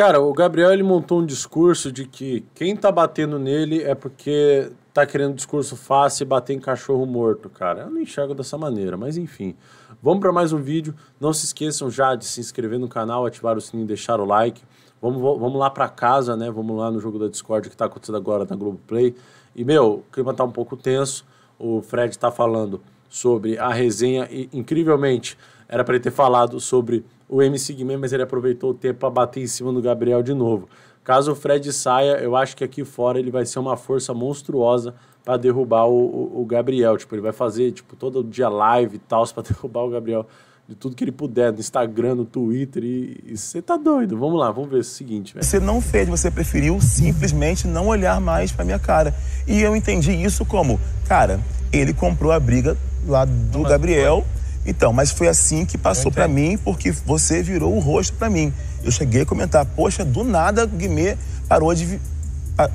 Cara, o Gabriel ele montou um discurso de que quem tá batendo nele é porque tá querendo discurso fácil e bater em cachorro morto, cara. Eu não enxergo dessa maneira, mas enfim. Vamos para mais um vídeo. Não se esqueçam já de se inscrever no canal, ativar o sininho, deixar o like. Vamos, vamos lá para casa, né? Vamos lá no jogo da Discord que tá acontecendo agora na Globoplay. E, meu, o clima tá um pouco tenso. O Fred tá falando sobre a resenha e, incrivelmente, era para ele ter falado sobre o MC Guimê, mas ele aproveitou o tempo para bater em cima do Gabriel de novo. Caso o Fred saia, eu acho que aqui fora ele vai ser uma força monstruosa para derrubar o, o, o, Gabriel. Tipo, ele vai fazer tipo todo dia live e tal para derrubar o Gabriel de tudo que ele puder no Instagram, no Twitter e você tá doido. Vamos lá, vamos ver o seguinte, Você não fez, você preferiu simplesmente não olhar mais para minha cara. E eu entendi isso como, cara, ele comprou a briga lá do não, Gabriel. Então, mas foi assim que passou para mim, porque você virou o rosto para mim. Eu cheguei a comentar, poxa, do nada o Guimê parou de,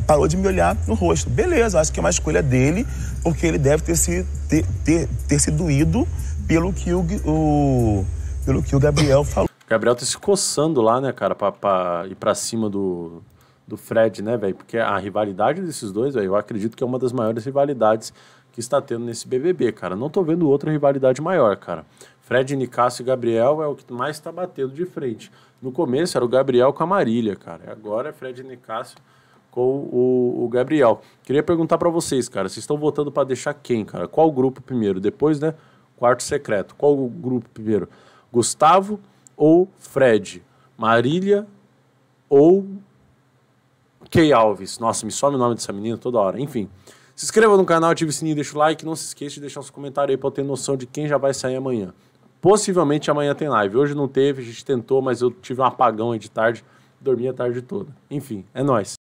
parou de me olhar no rosto. Beleza, acho que é uma escolha dele, porque ele deve ter se, ter, ter, ter se doído pelo que o, o, pelo que o Gabriel falou. Gabriel tá se coçando lá, né, cara, pra, pra ir pra cima do, do Fred, né, velho? Porque a rivalidade desses dois, eu acredito que é uma das maiores rivalidades que está tendo nesse BBB, cara. Não tô vendo outra rivalidade maior, cara. Fred, Nicasso e Gabriel é o que mais está batendo de frente. No começo era o Gabriel com a Marília, cara. Agora é Fred e Nicasso com o, o, Gabriel. Queria perguntar para vocês, cara, vocês estão votando para deixar quem, cara? Qual grupo primeiro? Depois, né? Quarto secreto. Qual o grupo primeiro? Gustavo ou Fred? Marília ou Kay Alves. Nossa, me some o nome dessa menina toda hora. Enfim. Se inscreva no canal, ative o sininho, deixa o like. Não se esqueça de deixar os comentários aí pra eu ter noção de quem já vai sair amanhã. Possivelmente amanhã tem live. Hoje não teve, a gente tentou, mas eu tive um apagão aí de tarde. Dormi a tarde toda. Enfim, é nóis.